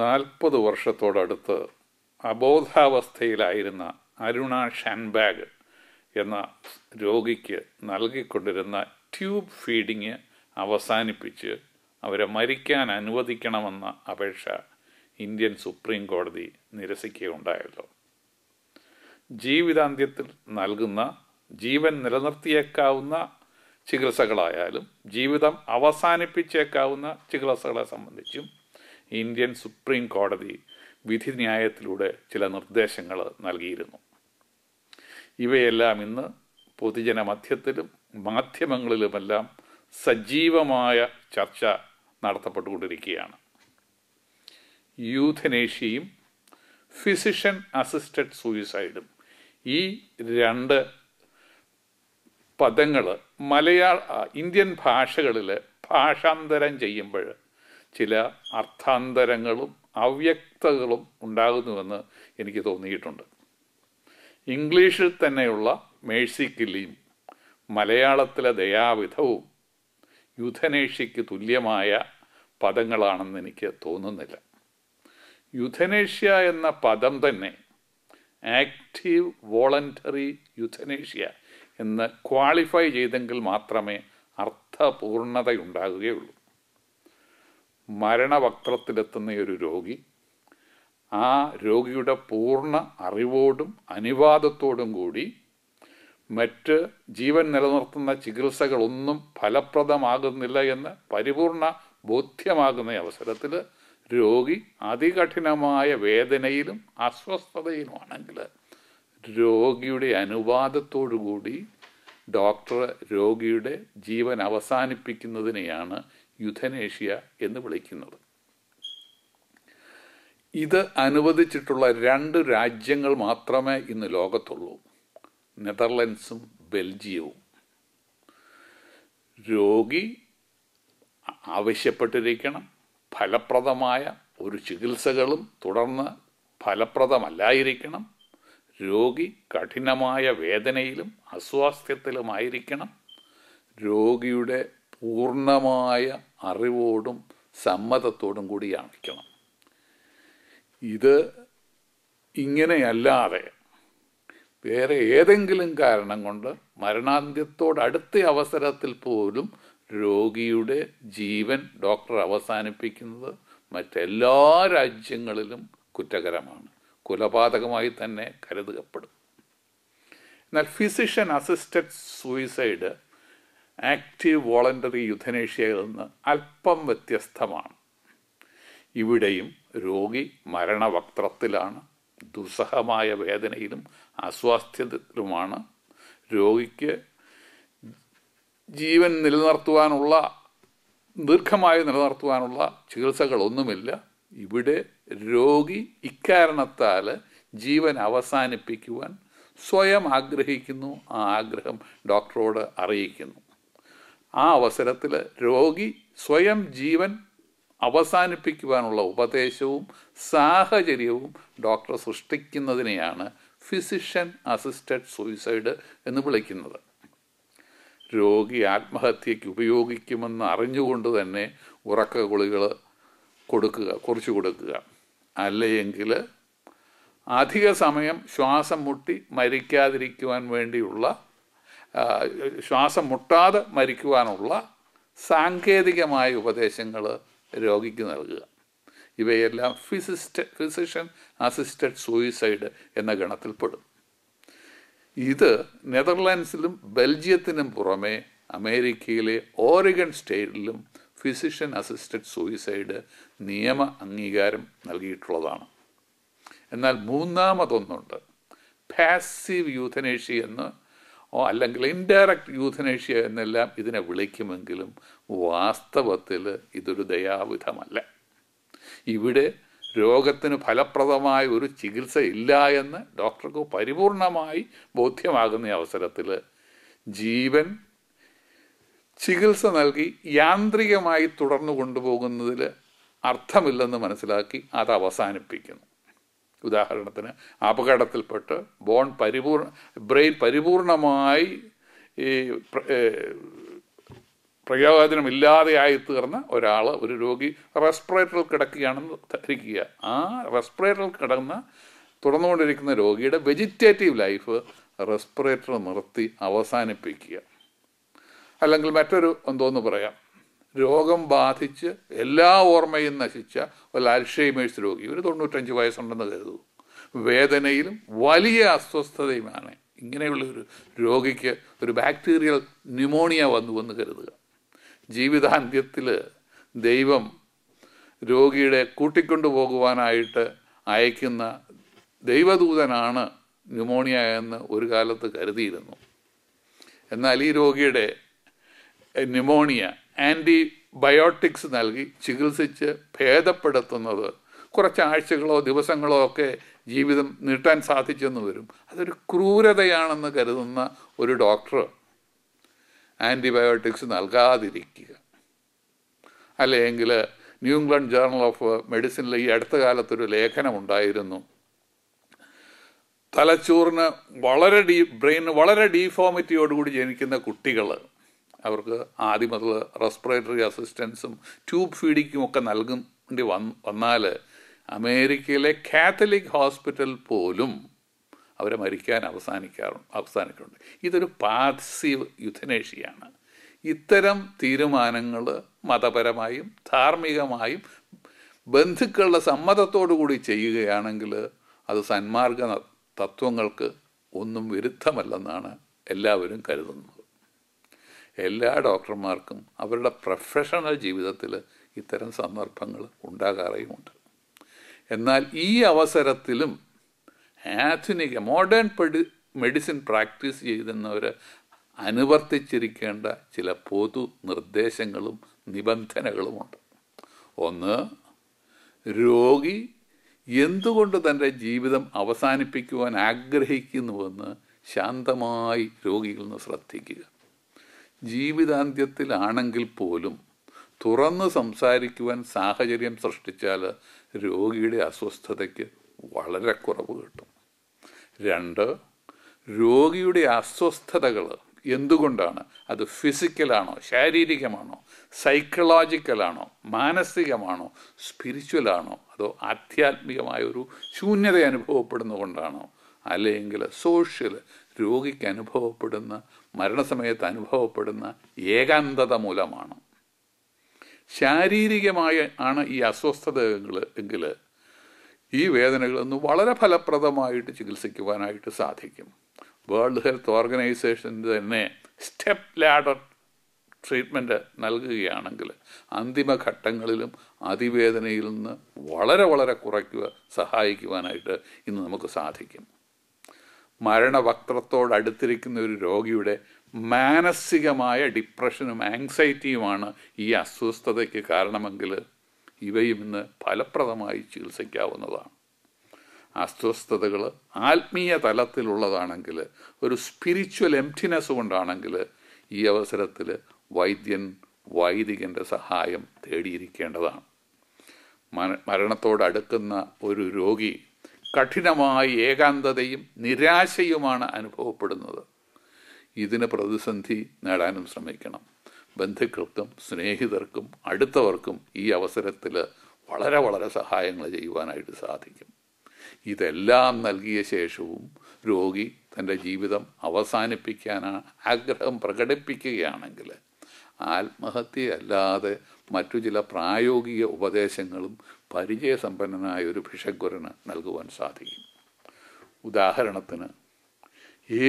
നാൽപ്പത് വർഷത്തോടടുത്ത് അബോധാവസ്ഥയിലായിരുന്ന അരുണ ഷാൻബാഗ് എന്ന രോഗിക്ക് നൽകിക്കൊണ്ടിരുന്ന ട്യൂബ് ഫീഡിങ് അവസാനിപ്പിച്ച് അവരെ മരിക്കാൻ അനുവദിക്കണമെന്ന അപേക്ഷ ഇന്ത്യൻ സുപ്രീം കോടതി നിരസിക്കുകയുണ്ടായല്ലോ ജീവിതാന്ത്യത്തിൽ നൽകുന്ന ജീവൻ നിലനിർത്തിയേക്കാവുന്ന ചികിത്സകളായാലും ജീവിതം അവസാനിപ്പിച്ചേക്കാവുന്ന ചികിത്സകളെ സംബന്ധിച്ചും ഇന്ത്യൻ സുപ്രീം കോടതി വിധി ന്യായത്തിലൂടെ ചില നിർദ്ദേശങ്ങൾ നൽകിയിരുന്നു ഇവയെല്ലാം ഇന്ന് പൊതുജന മധ്യത്തിലും മാധ്യമങ്ങളിലുമെല്ലാം സജീവമായ ചർച്ച നടത്തപ്പെട്ടുകൊണ്ടിരിക്കുകയാണ് യൂഥനേഷ്യയും ഫിസിഷ്യൻ അസിസ്റ്റഡ് സൂയിസൈഡും ഈ രണ്ട് പദങ്ങൾ മലയാള ഇന്ത്യൻ ഭാഷകളിൽ ഭാഷാന്തരം ചെയ്യുമ്പോൾ ചില അർത്ഥാന്തരങ്ങളും അവ്യക്തകളും ഉണ്ടാകുന്നുവെന്ന് എനിക്ക് തോന്നിയിട്ടുണ്ട് ഇംഗ്ലീഷിൽ തന്നെയുള്ള മേഴ്സിക്കില്ലിയും മലയാളത്തിലെ ദയാവിധവും യുധനേഷ്യയ്ക്ക് തുല്യമായ പദങ്ങളാണെന്ന് എനിക്ക് തോന്നുന്നില്ല യുധനേഷ്യ എന്ന പദം തന്നെ ആക്റ്റീവ് വോളണ്ടറി യുധനേഷ്യ എന്ന് ക്വാളിഫൈ ചെയ്തെങ്കിൽ മാത്രമേ അർത്ഥപൂർണതയുണ്ടാകുകയുള്ളൂ മരണവക്രത്തിലെത്തുന്ന ഒരു രോഗി ആ രോഗിയുടെ പൂർണ്ണ അറിവോടും അനുവാദത്തോടും കൂടി മറ്റ് ജീവൻ നിലനിർത്തുന്ന ചികിത്സകളൊന്നും ഫലപ്രദമാകുന്നില്ല എന്ന് പരിപൂർണ ബോധ്യമാകുന്ന അവസരത്തിൽ രോഗി അതികഠിനമായ വേദനയിലും അസ്വസ്ഥതയിലുമാണെങ്കിൽ രോഗിയുടെ കൂടി ഡോക്ടർ രോഗിയുടെ ജീവൻ അവസാനിപ്പിക്കുന്നതിനെയാണ് യുധനേഷ്യ എന്ന് വിളിക്കുന്നത് ഇത് അനുവദിച്ചിട്ടുള്ള രണ്ട് രാജ്യങ്ങൾ മാത്രമേ ഇന്ന് ലോകത്തുള്ളൂ നെതർലൻഡ്സും ബെൽജിയവും രോഗി ആവശ്യപ്പെട്ടിരിക്കണം ഫലപ്രദമായ ഒരു ചികിത്സകളും തുടർന്ന് ഫലപ്രദമല്ലായിരിക്കണം രോഗി കഠിനമായ വേദനയിലും അസ്വാസ്ഥ്യത്തിലുമായിരിക്കണം രോഗിയുടെ പൂർണ്ണമായ അറിവോടും സമ്മതത്തോടും കൂടി അണിക്കണം ഇത് ഇങ്ങനെയല്ലാതെ വേറെ ഏതെങ്കിലും കാരണം കൊണ്ട് മരണാന്ത്യത്തോടടുത്ത അവസരത്തിൽ പോലും രോഗിയുടെ ജീവൻ ഡോക്ടർ അവസാനിപ്പിക്കുന്നത് മറ്റെല്ലാ രാജ്യങ്ങളിലും കുറ്റകരമാണ് കൊലപാതകമായി തന്നെ കരുതപ്പെടും എന്നാൽ physician assisted suicide active voluntary യുദ്ധനേഷ്യയിൽ നിന്ന് അല്പം വ്യത്യസ്തമാണ് ഇവിടെയും രോഗി മരണവക്ത്രത്തിലാണ് ദുസ്സഹമായ വേദനയിലും അസ്വാസ്ഥ്യത്തിലുമാണ് രോഗിക്ക് ജീവൻ നിലനിർത്തുവാനുള്ള ദീർഘമായി നിലനിർത്തുവാനുള്ള ചികിത്സകളൊന്നുമില്ല ഇവിടെ രോഗി ഇക്കാരണത്താൽ ജീവൻ അവസാനിപ്പിക്കുവാൻ സ്വയം ആഗ്രഹിക്കുന്നു ആ ആഗ്രഹം ഡോക്ടറോട് അറിയിക്കുന്നു ആ അവസരത്തിൽ രോഗി സ്വയം ജീവൻ അവസാനിപ്പിക്കുവാനുള്ള ഉപദേശവും സാഹചര്യവും ഡോക്ടർ സൃഷ്ടിക്കുന്നതിനെയാണ് ഫിസിഷ്യൻ അസിസ്റ്റഡ് സൂയിസൈഡ് എന്ന് വിളിക്കുന്നത് രോഗി ആത്മഹത്യയ്ക്ക് ഉപയോഗിക്കുമെന്ന് അറിഞ്ഞുകൊണ്ട് തന്നെ ഉറക്ക ഗുളികൾ കൊടുക്കുക കുറിച്ചു കൊടുക്കുക അല്ലെങ്കിൽ അധിക സമയം ശ്വാസം മുട്ടി മരിക്കാതിരിക്കുവാൻ വേണ്ടിയുള്ള ശ്വാസം മുട്ടാതെ മരിക്കുവാനുള്ള സാങ്കേതികമായ ഉപദേശങ്ങൾ രോഗിക്ക് നൽകുക ഇവയെല്ലാം ഫിസിസ്റ്റ് ഫിസിഷ്യൻ അസിസ്റ്റഡ് സൂയിസൈഡ് എന്ന ഗണത്തിൽപ്പെടും ഇത് നെതർലാൻഡ്സിലും ബെൽജിയത്തിനും പുറമെ അമേരിക്കയിലെ ഓറിഗൺ സ്റ്റേറ്റിലും ഫിസിഷ്യൻ അസിസ്റ്റഡ് സൂയിസൈഡ് നിയമ അംഗീകാരം നൽകിയിട്ടുള്ളതാണ് എന്നാൽ മൂന്നാമതൊന്നുണ്ട് പാസീവ് യൂഥനേഷ്യ എന്ന് ഓ അല്ലെങ്കിൽ ഇൻഡയറക്റ്റ് യൂഥനേഷ്യ എന്നെല്ലാം ഇതിനെ വിളിക്കുമെങ്കിലും വാസ്തവത്തിൽ ഇതൊരു ദയാവിധമല്ല ഇവിടെ രോഗത്തിന് ഫലപ്രദമായ ഒരു ചികിത്സ ഇല്ല എന്ന് ഡോക്ടർക്ക് പരിപൂർണമായി ബോധ്യമാകുന്ന അവസരത്തിൽ ജീവൻ ചികിത്സ നൽകി യാന്ത്രികമായി തുടർന്നു കൊണ്ടുപോകുന്നതിൽ അർത്ഥമില്ലെന്ന് മനസ്സിലാക്കി അത് അവസാനിപ്പിക്കുന്നു ഉദാഹരണത്തിന് അപകടത്തിൽപ്പെട്ട് ബോൺ പരിപൂർണ ബ്രെയിൻ പരിപൂർണമായി ഈ പ്രയോജനമില്ലാതെയായി തീർന്ന ഒരാൾ ഒരു രോഗി റെസ്പിറേറ്ററിൽ കിടക്കുകയാണെന്ന് ധരിക്കുക ആ റെസ്പിറേറ്ററിൽ കിടന്ന തുടർന്നുകൊണ്ടിരിക്കുന്ന രോഗിയുടെ വെജിറ്റേറ്റീവ് ലൈഫ് റെസ്പിറേറ്റർ നിർത്തി അവസാനിപ്പിക്കുക അല്ലെങ്കിൽ മറ്റൊരു എന്തോന്ന് പറയാം രോഗം ബാധിച്ച് എല്ലാ ഓർമ്മയും നശിച്ച ഒരു അൽഷൈമേഴ്സ് രോഗി ഒരു തൊണ്ണൂറ്റഞ്ച് വയസ്സുണ്ടെന്ന് കരുതൂ വേദനയിലും വലിയ അസ്വസ്ഥതയുമാണ് ഇങ്ങനെയുള്ള ഒരു രോഗിക്ക് ഒരു ബാക്ടീരിയൽ ന്യൂമോണിയ വന്നു എന്ന് കരുതുക ജീവിതാന്ത്യത്തിൽ ദൈവം രോഗിയുടെ കൂട്ടിക്കൊണ്ടു പോകുവാനായിട്ട് അയക്കുന്ന ദൈവദൂതനാണ് ന്യൂമോണിയ എന്ന് ഒരു കാലത്ത് കരുതിയിരുന്നു എന്നാൽ ഈ രോഗിയുടെ ന്യൂമോണിയ ആൻറ്റിബയോട്ടിക്സ് നൽകി ചികിത്സിച്ച് ഭേദപ്പെടുത്തുന്നത് കുറച്ച് ആഴ്ചകളോ ദിവസങ്ങളോ ഒക്കെ ജീവിതം നീട്ടാൻ സാധിച്ചെന്ന് വരും അതൊരു ക്രൂരതയാണെന്ന് കരുതുന്ന ഒരു ഡോക്ടർ ആൻറ്റിബയോട്ടിക്സ് നൽകാതിരിക്കുക അല്ലെങ്കിൽ ന്യൂ ഇംഗ്ലണ്ട് ജേർണൽ ഓഫ് മെഡിസിനിൽ ഈ അടുത്ത കാലത്തൊരു ലേഖനമുണ്ടായിരുന്നു തലച്ചോറിന് വളരെ ഡീ ബ്രെയിന് വളരെ ഡീഫോമിറ്റിയോടുകൂടി ജനിക്കുന്ന കുട്ടികൾ അവർക്ക് ആദ്യം മുതൽ റെസ്പിറേറ്ററി അസിസ്റ്റൻസും ട്യൂബ് ഫീഡിങ്ങും ഒക്കെ നൽകേണ്ടി വന്ന് വന്നാൽ അമേരിക്കയിലെ കാത്തലിക് ഹോസ്പിറ്റൽ പോലും അവരെ മരിക്കാൻ അവസാനിക്കാറുണ്ട് അവസാനിക്കുന്നുണ്ട് ഇതൊരു പാസീവ് യുദ്ധനേഷിയാണ് ഇത്തരം തീരുമാനങ്ങൾ മതപരമായും ധാർമ്മികമായും ബന്ധുക്കളുടെ സമ്മതത്തോടു കൂടി ചെയ്യുകയാണെങ്കിൽ അത് സന്മാർഗ തത്വങ്ങൾക്ക് ഒന്നും വിരുദ്ധമല്ലെന്നാണ് എല്ലാവരും കരുതുന്നത് എല്ലാ ഡോക്ടർമാർക്കും അവരുടെ പ്രൊഫഷണൽ ജീവിതത്തിൽ ഇത്തരം സന്ദർഭങ്ങൾ ഉണ്ടാകാറുമുണ്ട് എന്നാൽ ഈ അവസരത്തിലും ആധുനിക മോഡേൺ മെഡിസിൻ പ്രാക്ടീസ് ചെയ്യുന്നവർ അനുവർത്തിച്ചിരിക്കേണ്ട ചില പൊതു നിർദ്ദേശങ്ങളും നിബന്ധനകളുമുണ്ട് ഒന്ന് രോഗി എന്തുകൊണ്ട് തൻ്റെ ജീവിതം അവസാനിപ്പിക്കുവാൻ ആഗ്രഹിക്കുന്നുവെന്ന് ശാന്തമായി രോഗികളിൽ നിന്ന് ശ്രദ്ധിക്കുക ജീവിതാന്ത്യത്തിലാണെങ്കിൽ പോലും തുറന്ന് സംസാരിക്കുവാൻ സാഹചര്യം സൃഷ്ടിച്ചാൽ രോഗിയുടെ അസ്വസ്ഥതയ്ക്ക് വളരെ കുറവ് കിട്ടും രണ്ട് രോഗിയുടെ അസ്വസ്ഥതകൾ എന്തുകൊണ്ടാണ് അത് ഫിസിക്കലാണോ ശാരീരികമാണോ സൈക്കളോജിക്കലാണോ മാനസികമാണോ സ്പിരിച്വലാണോ അതോ ആധ്യാത്മികമായ ഒരു ശൂന്യത അനുഭവപ്പെടുന്നതുകൊണ്ടാണോ അല്ലെങ്കിൽ സോഷ്യൽ രോഗിക്ക് അനുഭവപ്പെടുന്ന മരണസമയത്ത് അനുഭവപ്പെടുന്ന ഏകാന്തത മൂലമാണ് ശാരീരികമായ ആണ് ഈ അസ്വസ്ഥതകൾ എങ്കിൽ ഈ വേദനകളൊന്നും വളരെ ഫലപ്രദമായിട്ട് ചികിത്സിക്കുവാനായിട്ട് സാധിക്കും വേൾഡ് ഹെൽത്ത് ഓർഗനൈസേഷൻ തന്നെ സ്റ്റെപ്പ് ലാഡർ ട്രീറ്റ്മെൻറ്റ് നൽകുകയാണെങ്കിൽ അന്തിമഘട്ടങ്ങളിലും അതിവേദനയിൽ നിന്ന് വളരെ വളരെ കുറയ്ക്കുക സഹായിക്കുവാനായിട്ട് ഇന്ന് നമുക്ക് സാധിക്കും മരണവക്രത്തോടടുത്തിരിക്കുന്ന ഒരു രോഗിയുടെ മാനസികമായ ഡിപ്രഷനും ആങ്സൈറ്റിയുമാണ് ഈ അസ്വസ്ഥതയ്ക്ക് കാരണമെങ്കിൽ ഇവയും ഇന്ന് ഫലപ്രദമായി ചികിത്സിക്കാവുന്നതാണ് അസ്വസ്ഥതകൾ ആത്മീയ തലത്തിലുള്ളതാണെങ്കിൽ ഒരു സ്പിരിച്വൽ എംറ്റിനെസ് കൊണ്ടാണെങ്കിൽ ഈ അവസരത്തിൽ വൈദ്യൻ വൈദികൻ്റെ സഹായം തേടിയിരിക്കേണ്ടതാണ് മരണത്തോടടുക്കുന്ന ഒരു രോഗി കഠിനമായ ഏകാന്തതയും നിരാശയുമാണ് അനുഭവപ്പെടുന്നത് ഇതിന് പ്രതിസന്ധി നേടാനും ശ്രമിക്കണം ബന്ധുക്കൾക്കും സ്നേഹിതർക്കും അടുത്തവർക്കും ഈ അവസരത്തിൽ വളരെ വളരെ സഹായങ്ങൾ ചെയ്യുവാനായിട്ട് സാധിക്കും ഇതെല്ലാം നൽകിയ ശേഷവും രോഗി തൻ്റെ ജീവിതം അവസാനിപ്പിക്കാൻ ആഗ്രഹം പ്രകടിപ്പിക്കുകയാണെങ്കിൽ ആത്മഹത്യയല്ലാതെ മറ്റു ചില പ്രായോഗിക ഉപദേശങ്ങളും പരിചയസമ്പന്നനായ ഒരു ഭിഷഗ്വരന് നൽകുവാൻ സാധിക്കും ഉദാഹരണത്തിന്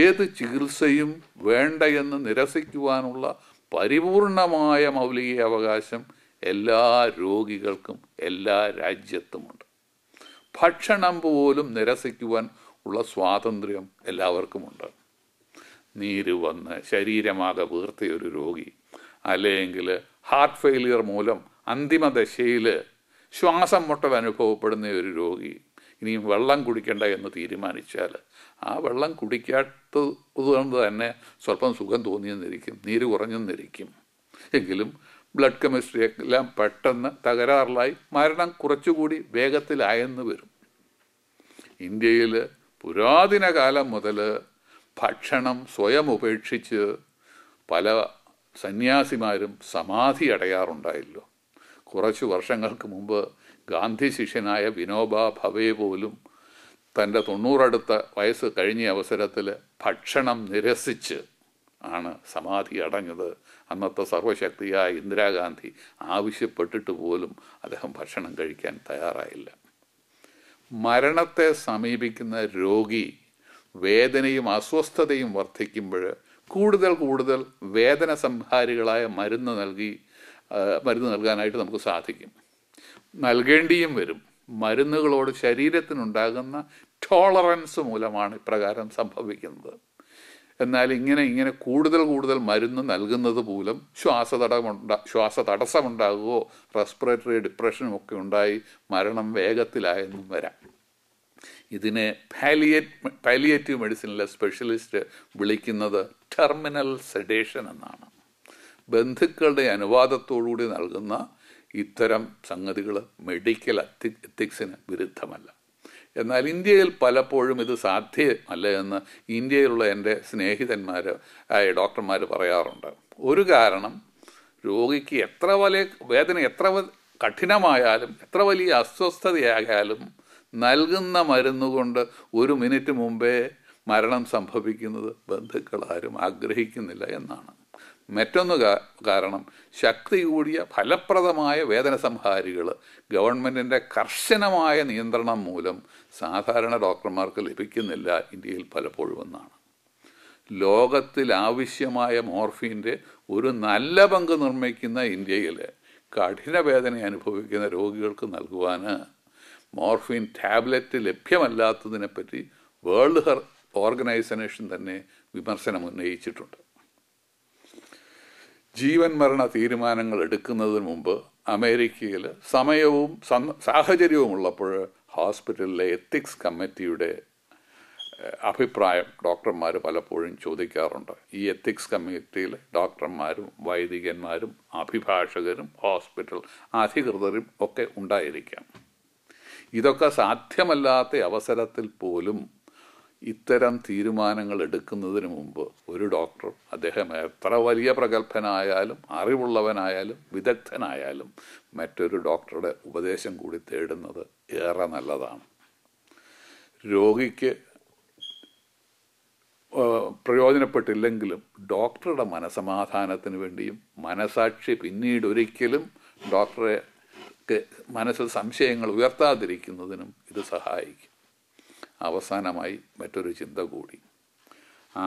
ഏത് ചികിത്സയും വേണ്ടയെന്ന് നിരസിക്കുവാനുള്ള പരിപൂർണമായ മൗലിക അവകാശം എല്ലാ രോഗികൾക്കും എല്ലാ രാജ്യത്തുമുണ്ട് ഭക്ഷണം പോലും നിരസിക്കുവാൻ ഉള്ള സ്വാതന്ത്ര്യം എല്ലാവർക്കുമുണ്ട് നീര് വന്ന് ശരീരമാകെ വീർത്തിയൊരു രോഗി അല്ലെങ്കിൽ ഹാർട്ട് ഫെയിലിയർ മൂലം അന്തിമ ദശയിൽ ശ്വാസം മുട്ടൽ അനുഭവപ്പെടുന്ന ഒരു രോഗി ഇനിയും വെള്ളം കുടിക്കണ്ട എന്ന് തീരുമാനിച്ചാൽ ആ വെള്ളം കുടിക്കാത്തതുകൊണ്ട് തന്നെ സ്വല്പം സുഖം തോന്നിയെന്നിരിക്കും നീര് കുറഞ്ഞെന്നിരിക്കും എങ്കിലും ബ്ലഡ് കെമിസ്ട്രി എല്ലാം പെട്ടെന്ന് തകരാറിലായി മരണം കുറച്ചുകൂടി വേഗത്തിലായെന്ന് വരും ഇന്ത്യയിൽ പുരാതന കാലം മുതൽ ഭക്ഷണം സ്വയം ഉപേക്ഷിച്ച് പല സന്യാസിമാരും സമാധി അടയാറുണ്ടായല്ലോ കുറച്ച് വർഷങ്ങൾക്ക് മുമ്പ് ഗാന്ധി ശിഷ്യനായ വിനോബ ഭവേ പോലും തൻ്റെ തൊണ്ണൂറടുത്ത വയസ്സ് കഴിഞ്ഞ അവസരത്തിൽ ഭക്ഷണം നിരസിച്ച് ആണ് സമാധി അടഞ്ഞത് അന്നത്തെ സർവശക്തിയായ ഇന്ദിരാഗാന്ധി ആവശ്യപ്പെട്ടിട്ട് പോലും അദ്ദേഹം ഭക്ഷണം കഴിക്കാൻ തയ്യാറായില്ല മരണത്തെ സമീപിക്കുന്ന രോഗി വേദനയും അസ്വസ്ഥതയും വർദ്ധിക്കുമ്പോൾ കൂടുതൽ കൂടുതൽ വേദന സംഹാരികളായ മരുന്ന് നൽകി മരുന്ന് നൽകാനായിട്ട് നമുക്ക് സാധിക്കും നൽകേണ്ടിയും വരും മരുന്നുകളോട് ശരീരത്തിനുണ്ടാകുന്ന ടോളറൻസ് മൂലമാണ് ഇപ്രകാരം സംഭവിക്കുന്നത് എന്നാൽ ഇങ്ങനെ ഇങ്ങനെ കൂടുതൽ കൂടുതൽ മരുന്ന് നൽകുന്നത് മൂലം ശ്വാസതടമുണ്ട ശ്വാസ തടസ്സമുണ്ടാകുകയോ റെസ്പിറേറ്ററി ഡിപ്രഷനും ഒക്കെ ഉണ്ടായി മരണം വേഗത്തിലായെന്നും വരാം ഇതിനെ പാലിയേറ്റ് പാലിയേറ്റീവ് മെഡിസിനിലെ സ്പെഷ്യലിസ്റ്റ് വിളിക്കുന്നത് ടെർമിനൽ സെഡേഷൻ എന്നാണ് ബന്ധുക്കളുടെ അനുവാദത്തോടുകൂടി നൽകുന്ന ഇത്തരം സംഗതികൾ മെഡിക്കൽ എത്തിക്സിന് വിരുദ്ധമല്ല എന്നാൽ ഇന്ത്യയിൽ പലപ്പോഴും ഇത് സാധ്യമല്ല എന്ന് ഇന്ത്യയിലുള്ള എൻ്റെ സ്നേഹിതന്മാർ ആയ ഡോക്ടർമാർ പറയാറുണ്ട് ഒരു കാരണം രോഗിക്ക് എത്ര വലിയ വേദന എത്ര കഠിനമായാലും എത്ര വലിയ അസ്വസ്ഥതയായാലും നൽകുന്ന മരുന്നുകൊണ്ട് ഒരു മിനിറ്റ് മുമ്പേ മരണം സംഭവിക്കുന്നത് ബന്ധുക്കൾ ആരും ആഗ്രഹിക്കുന്നില്ല എന്നാണ് മറ്റൊന്ന് കാരണം ശക്തി കൂടിയ ഫലപ്രദമായ വേദന സംഹാരികൾ ഗവൺമെൻറ്റിൻ്റെ കർശനമായ നിയന്ത്രണം മൂലം സാധാരണ ഡോക്ടർമാർക്ക് ലഭിക്കുന്നില്ല ഇന്ത്യയിൽ പലപ്പോഴും എന്നാണ് ലോകത്തിൽ ആവശ്യമായ മോർഫീൻ്റെ ഒരു നല്ല പങ്ക് നിർമ്മിക്കുന്ന ഇന്ത്യയിൽ കഠിന വേദന അനുഭവിക്കുന്ന രോഗികൾക്ക് നൽകുവാൻ മോർഫീൻ ടാബ്ലറ്റ് ലഭ്യമല്ലാത്തതിനെപ്പറ്റി വേൾഡ് ഹെർ ഓർഗനൈസേഷൻ തന്നെ വിമർശനം ഉന്നയിച്ചിട്ടുണ്ട് ജീവൻ മരണ തീരുമാനങ്ങൾ എടുക്കുന്നതിന് മുമ്പ് അമേരിക്കയിൽ സമയവും സാഹചര്യവും ഉള്ളപ്പോൾ ഹോസ്പിറ്റലിലെ എത്തിക്സ് കമ്മിറ്റിയുടെ അഭിപ്രായം ഡോക്ടർമാർ പലപ്പോഴും ചോദിക്കാറുണ്ട് ഈ എത്തിക്സ് കമ്മിറ്റിയിൽ ഡോക്ടർമാരും വൈദികന്മാരും അഭിഭാഷകരും ഹോസ്പിറ്റൽ അധികൃതരും ഒക്കെ ഉണ്ടായിരിക്കാം ഇതൊക്കെ സാധ്യമല്ലാത്ത അവസരത്തിൽ പോലും ഇത്തരം തീരുമാനങ്ങൾ എടുക്കുന്നതിന് മുമ്പ് ഒരു ഡോക്ടർ അദ്ദേഹം എത്ര വലിയ പ്രഗത്ഭനായാലും അറിവുള്ളവനായാലും വിദഗ്ധനായാലും മറ്റൊരു ഡോക്ടറുടെ ഉപദേശം കൂടി തേടുന്നത് ഏറെ നല്ലതാണ് രോഗിക്ക് പ്രയോജനപ്പെട്ടില്ലെങ്കിലും ഡോക്ടറുടെ മനസമാധാനത്തിന് വേണ്ടിയും മനസാക്ഷി പിന്നീട് ഒരിക്കലും ഡോക്ടറെ മനസ്സിൽ സംശയങ്ങൾ ഉയർത്താതിരിക്കുന്നതിനും ഇത് സഹായിക്കും അവസാനമായി മറ്റൊരു ചിന്ത കൂടി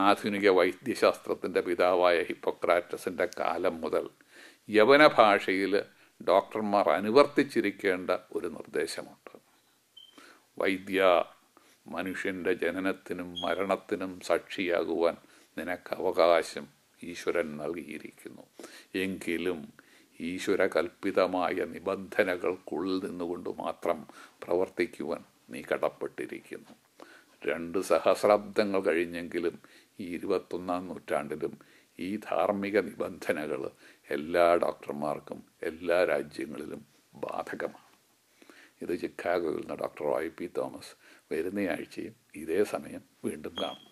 ആധുനിക വൈദ്യശാസ്ത്രത്തിൻ്റെ പിതാവായ ഹിപ്പോക്രാറ്റസിൻ്റെ കാലം മുതൽ യവന ഭാഷയിൽ ഡോക്ടർമാർ അനുവർത്തിച്ചിരിക്കേണ്ട ഒരു നിർദ്ദേശമുണ്ട് വൈദ്യ മനുഷ്യൻ്റെ ജനനത്തിനും മരണത്തിനും സാക്ഷിയാകുവാൻ നിനക്ക് അവകാശം ഈശ്വരൻ നൽകിയിരിക്കുന്നു എങ്കിലും ഈശ്വര കൽപ്പിതമായ നിബന്ധനകൾക്കുള്ളിൽ നിന്നുകൊണ്ട് മാത്രം പ്രവർത്തിക്കുവാൻ നീ കടപ്പെട്ടിരിക്കുന്നു രണ്ട് സഹസ്രാബ്ദങ്ങൾ കഴിഞ്ഞെങ്കിലും ഈ ഇരുപത്തൊന്നാം നൂറ്റാണ്ടിലും ഈ ധാർമ്മിക നിബന്ധനകൾ എല്ലാ ഡോക്ടർമാർക്കും എല്ലാ രാജ്യങ്ങളിലും ബാധകമാണ് ഇത് ചിക്കാഗോയിൽ നിന്ന് ഡോക്ടർ വൈ പി തോമസ് വരുന്ന ആഴ്ചയും ഇതേ സമയം വീണ്ടും കാണും